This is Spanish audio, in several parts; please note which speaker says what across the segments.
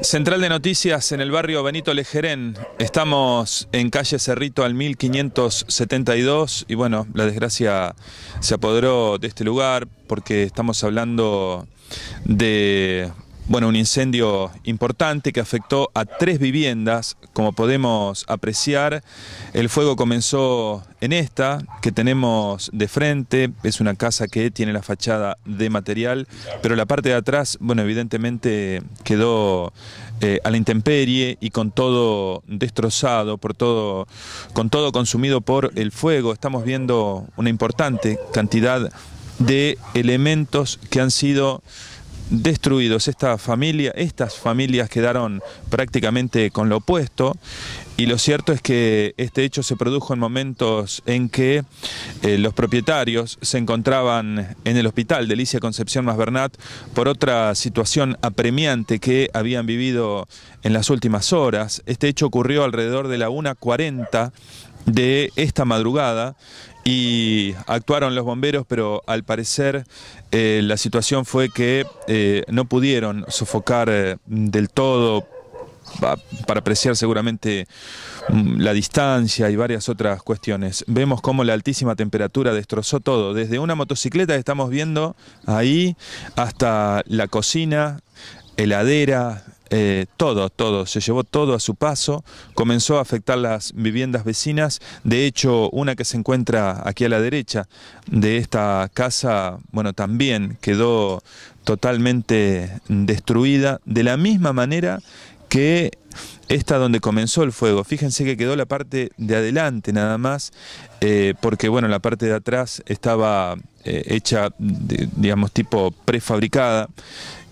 Speaker 1: Central de Noticias en el barrio Benito Lejerén. Estamos en calle Cerrito al 1572 y bueno, la desgracia se apoderó de este lugar porque estamos hablando de bueno, un incendio importante que afectó a tres viviendas, como podemos apreciar. El fuego comenzó en esta, que tenemos de frente, es una casa que tiene la fachada de material, pero la parte de atrás, bueno, evidentemente quedó eh, a la intemperie y con todo destrozado, por todo, con todo consumido por el fuego. Estamos viendo una importante cantidad de elementos que han sido destruidos. Esta familia, estas familias quedaron prácticamente con lo opuesto y lo cierto es que este hecho se produjo en momentos en que eh, los propietarios se encontraban en el hospital de Alicia Concepción Bernat por otra situación apremiante que habían vivido en las últimas horas. Este hecho ocurrió alrededor de la 1.40 de esta madrugada y actuaron los bomberos, pero al parecer eh, la situación fue que eh, no pudieron sofocar eh, del todo para apreciar seguramente mm, la distancia y varias otras cuestiones. Vemos cómo la altísima temperatura destrozó todo, desde una motocicleta que estamos viendo ahí hasta la cocina, heladera, eh, todo, todo, se llevó todo a su paso, comenzó a afectar las viviendas vecinas, de hecho una que se encuentra aquí a la derecha de esta casa, bueno, también quedó totalmente destruida, de la misma manera que esta donde comenzó el fuego. Fíjense que quedó la parte de adelante nada más, eh, porque bueno, la parte de atrás estaba eh, hecha, digamos, tipo prefabricada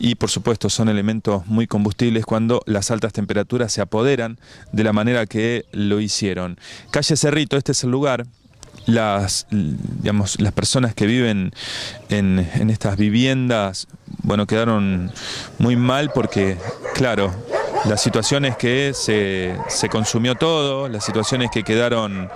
Speaker 1: y por supuesto son elementos muy combustibles cuando las altas temperaturas se apoderan de la manera que lo hicieron. Calle Cerrito, este es el lugar, las, digamos, las personas que viven en, en, estas viviendas, bueno, quedaron muy mal porque, claro, las situaciones que se, consumió todo, las situaciones que quedaron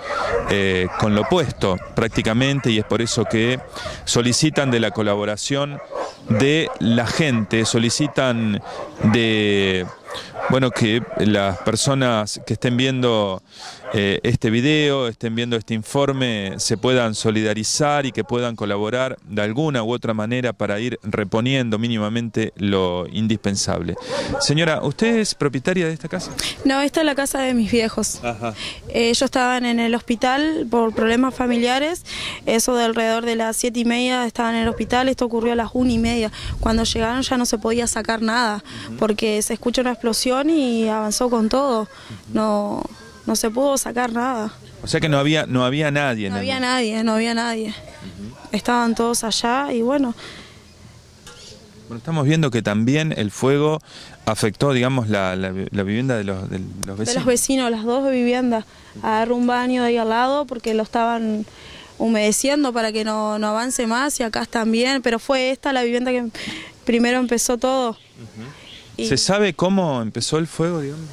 Speaker 1: eh, con lo puesto prácticamente y es por eso que solicitan de la colaboración de la gente, solicitan de, bueno, que las personas que estén viendo eh, este video, estén viendo este informe, se puedan solidarizar y que puedan colaborar de alguna u otra manera para ir reponiendo mínimamente lo indispensable. Señora, ¿usted es propietaria de esta casa?
Speaker 2: No, esta es la casa de mis viejos. Ellos estaban en el hospital por problemas familiares, eso de alrededor de las siete y media estaban en el hospital, esto ocurrió a las una y media. Cuando llegaron ya no se podía sacar nada, porque se escucha una explosión y avanzó con todo. No no se pudo sacar nada. O
Speaker 1: sea que no había, no había nadie. No
Speaker 2: había nadie, no había nadie. Estaban todos allá y bueno.
Speaker 1: Bueno, estamos viendo que también el fuego afectó, digamos, la, vivienda de los, de los, vecinos. De los
Speaker 2: vecinos, las dos viviendas. Agarró un baño de ahí al lado porque lo estaban humedeciendo para que no, avance más y acá también, pero fue esta la vivienda que primero empezó todo. ¿Se
Speaker 1: sabe cómo empezó el fuego, digamos?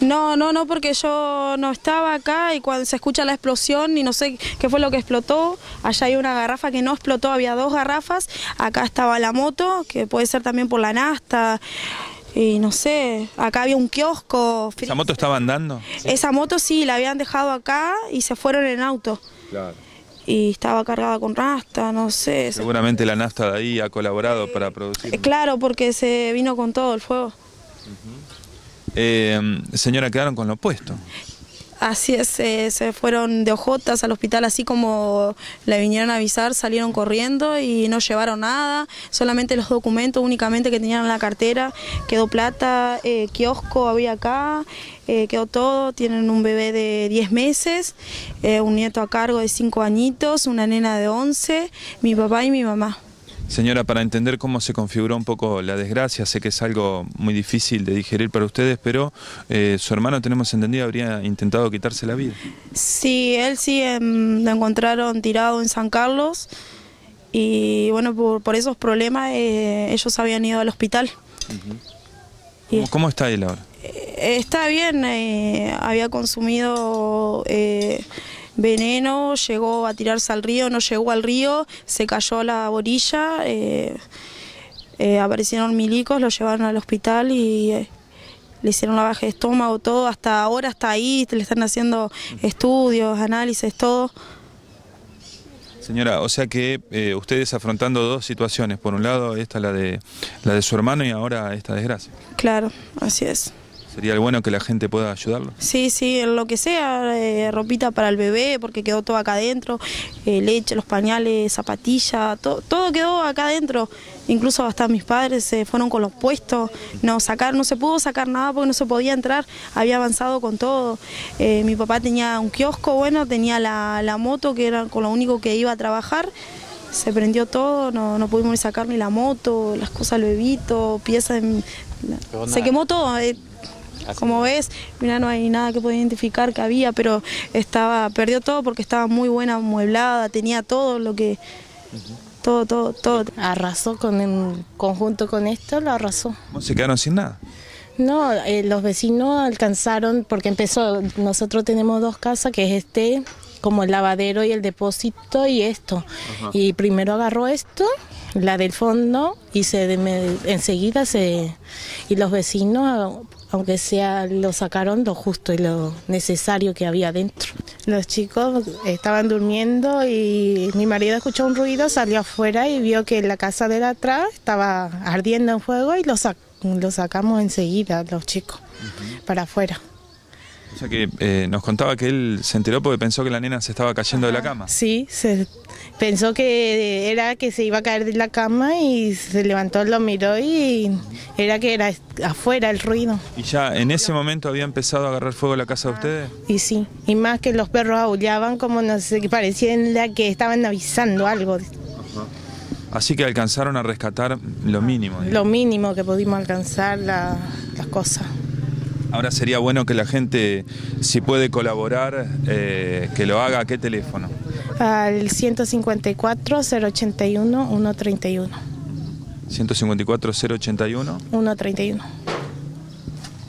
Speaker 2: No, no, no, porque yo no estaba acá y cuando se escucha la explosión y no sé qué fue lo que explotó, allá hay una garrafa que no explotó, había dos garrafas, acá estaba la moto, que puede ser también por la nasta, y no sé, acá había un kiosco.
Speaker 1: ¿Esa moto estaba andando?
Speaker 2: Esa moto sí, la habían dejado acá y se fueron en auto. Claro y estaba cargada con rasta, no sé.
Speaker 1: Seguramente la nafta de ahí ha colaborado para producir. Eh,
Speaker 2: claro, porque se vino con todo el fuego.
Speaker 1: Eh, señora, quedaron con lo opuesto.
Speaker 2: Así es, eh, se fueron de ojotas al hospital, así como le vinieron a avisar, salieron corriendo y no llevaron nada, solamente los documentos únicamente que tenían en la cartera, quedó plata, eh, kiosco había acá, quedó todo, tienen un bebé de 10 meses, un nieto a cargo de 5 añitos, una nena de 11, mi papá y mi mamá.
Speaker 1: Señora, para entender cómo se configuró un poco la desgracia, sé que es algo muy difícil de digerir para ustedes, pero eh, su hermano, tenemos entendido, habría intentado quitarse la vida.
Speaker 2: Sí, él sí, em, lo encontraron tirado en San Carlos y bueno, por, esos problemas eh, ellos habían ido al hospital.
Speaker 1: ¿Cómo, está él ahora?
Speaker 2: Eh, está bien, había consumido veneno, llegó a tirarse al río, no llegó al río, se cayó a la orilla, eh, eh, aparecieron milicos, lo llevaron al hospital y eh, le hicieron baja de estómago, todo, hasta ahora está ahí, le están haciendo estudios, análisis, todo.
Speaker 1: Señora, o sea que ustedes afrontando dos situaciones, por un lado esta la de la de su hermano y ahora esta desgracia.
Speaker 2: Claro, así
Speaker 1: es. Sería bueno que la gente pueda ayudarlo.
Speaker 2: Sí, sí, en lo que sea, eh, ropita para el bebé, porque quedó todo acá adentro, eh, leche, los pañales, zapatillas, todo quedó acá adentro. Incluso hasta mis padres se fueron con los puestos, no sacar, no se pudo sacar nada porque no se podía entrar, había avanzado con todo. Eh, mi papá tenía un kiosco, bueno, tenía la, moto que era con lo único que iba a trabajar. Se prendió todo, no, no pudimos sacar ni la moto, las cosas, el bebito, piezas, se quemó todo. Como ves, mira, no hay nada que pueda identificar que había, pero estaba, perdió todo porque estaba muy buena amueblada, tenía todo lo que... Todo, todo, todo.
Speaker 3: Arrasó con el conjunto con esto, lo arrasó.
Speaker 1: ¿Se quedaron sin nada?
Speaker 3: No, eh, los vecinos alcanzaron, porque empezó, nosotros tenemos dos casas, que es este, como el lavadero y el depósito y esto. Y primero agarró esto la del fondo y se enseguida se y los vecinos aunque sea lo sacaron lo justo y lo necesario que había dentro. Los chicos estaban durmiendo y mi marido escuchó un ruido, salió afuera y vio que la casa de atrás estaba ardiendo en fuego y lo, lo sacamos enseguida los chicos para afuera.
Speaker 1: O sea que eh, nos contaba que él se enteró porque pensó que la nena se estaba cayendo de la cama.
Speaker 3: Sí, pensó que era que se iba a caer de la cama y se levantó, lo miró y era que era afuera el ruido.
Speaker 1: ¿Y ya en ese momento había empezado a agarrar fuego la casa de ustedes?
Speaker 3: Y sí, y más que los perros aullaban como no sé, parecían que estaban avisando algo.
Speaker 1: Así que alcanzaron a rescatar lo mínimo. Lo
Speaker 3: mínimo que pudimos alcanzar las cosas.
Speaker 1: Ahora sería bueno que la gente, si puede colaborar, eh, que lo haga. ¿A qué teléfono?
Speaker 3: Al 154-081-131.
Speaker 1: 154-081.
Speaker 3: 131.